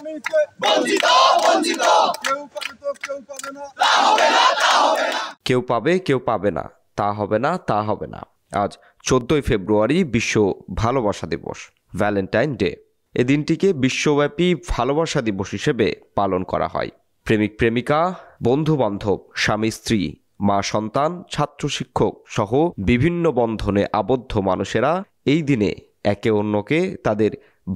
কেউ পাবে কেউ পাবে না তা হবে না তা হবে না কেউ পাবে কেউ পাবে না তা হবে না তা হবে না আজ চোদ্দই ফেব্রুয়ারি বিশ্ব ভালোবাসা দিবস ভ্যালেন্টাইন ডে এ দিনটিকে বিশ্বব্যাপী ভালোবাসা দিবস হিসেবে পালন করা হয় প্রেমিক প্রেমিকা বন্ধু বান্ধব স্বামী স্ত্রী মা সন্তান ছাত্র শিক্ষক সহ বিভিন্ন বন্ধনে আবদ্ধ মানুষেরা এই দিনে একে অন্যকে তাদের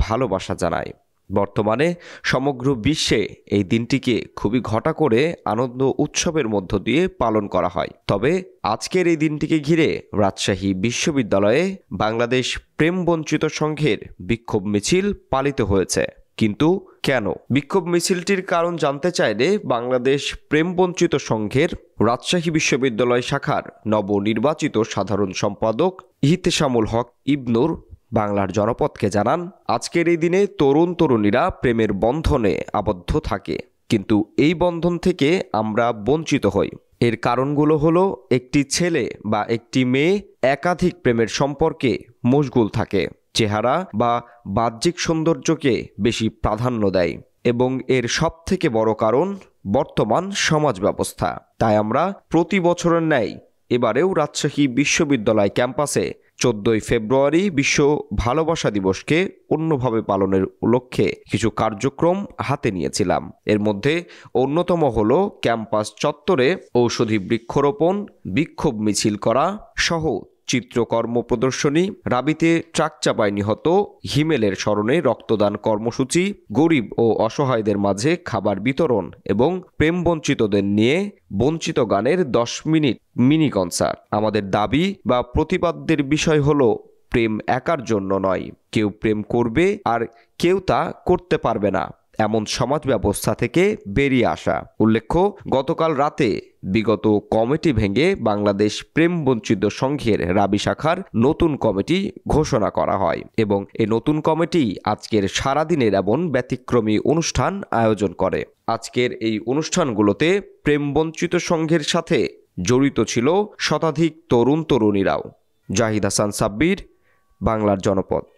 ভালোবাসা জানায় বর্তমানে সমগ্র বিশ্বে এই দিনটিকে খুবই ঘটা করে আনন্দ উৎসবের মধ্য দিয়ে পালন করা হয় তবে আজকের এই দিনটিকে ঘিরে রাজশাহী বিশ্ববিদ্যালয়ে বাংলাদেশ প্রেম বঞ্চিত সংঘের বিক্ষোভ মিছিল পালিত হয়েছে কিন্তু কেন বিক্ষোভ মিছিলটির কারণ জানতে চাইলে বাংলাদেশ প্রেমবঞ্চিত সংঘের রাজশাহী বিশ্ববিদ্যালয় শাখার নবনির্বাচিত সাধারণ সম্পাদক ইহতেশামুল হক ইবনুর বাংলার জনপদকে জানান আজকের এই দিনে তরুণ তরুণীরা প্রেমের বন্ধনে আবদ্ধ থাকে কিন্তু এই বন্ধন থেকে আমরা বঞ্চিত হই এর কারণগুলো হলো একটি ছেলে বা একটি মেয়ে একাধিক প্রেমের সম্পর্কে মশগুল থাকে চেহারা বা বাহ্যিক সৌন্দর্যকে বেশি প্রাধান্য দেয় এবং এর সবথেকে বড় কারণ বর্তমান সমাজ ব্যবস্থা তাই আমরা প্রতি বছরের ন্যায় এবারেও রাজশাহী বিশ্ববিদ্যালয় ক্যাম্পাসে চোদ্দই ফেব্রুয়ারি বিশ্ব ভালোবাসা দিবসকে অন্যভাবে পালনের লক্ষ্যে কিছু কার্যক্রম হাতে নিয়েছিলাম এর মধ্যে অন্যতম হল ক্যাম্পাস চত্বরে ঔষধি বৃক্ষরোপণ বিক্ষোভ মিছিল করা সহ চিত্রকর্ম প্রদর্শনী রাবিতে ট্রাক চাপায় নিহত হিমেলের স্মরণে রক্তদান কর্মসূচি গরিব ও অসহায়দের মাঝে খাবার বিতরণ এবং প্রেম বঞ্চিতদের নিয়ে বঞ্চিত গানের দশ মিনিট মিনি কনসার্ট আমাদের দাবি বা প্রতিবাদদের বিষয় হল প্রেম একার জন্য নয় কেউ প্রেম করবে আর কেউ তা করতে পারবে না এমন সমাজ ব্যবস্থা থেকে বেরিয়ে আসা উল্লেখ্য গতকাল রাতে বিগত কমিটি ভেঙে বাংলাদেশ প্রেমবঞ্চিত সংঘের রাবি শাখার নতুন কমিটি ঘোষণা করা হয় এবং এই নতুন কমিটি আজকের সারাদিনের এমন ব্যতিক্রমী অনুষ্ঠান আয়োজন করে আজকের এই অনুষ্ঠানগুলোতে প্রেমবঞ্চিত সংঘের সাথে জড়িত ছিল শতাধিক তরুণ তরুণীরাও জাহিদ হাসান সাব্বির বাংলার জনপদ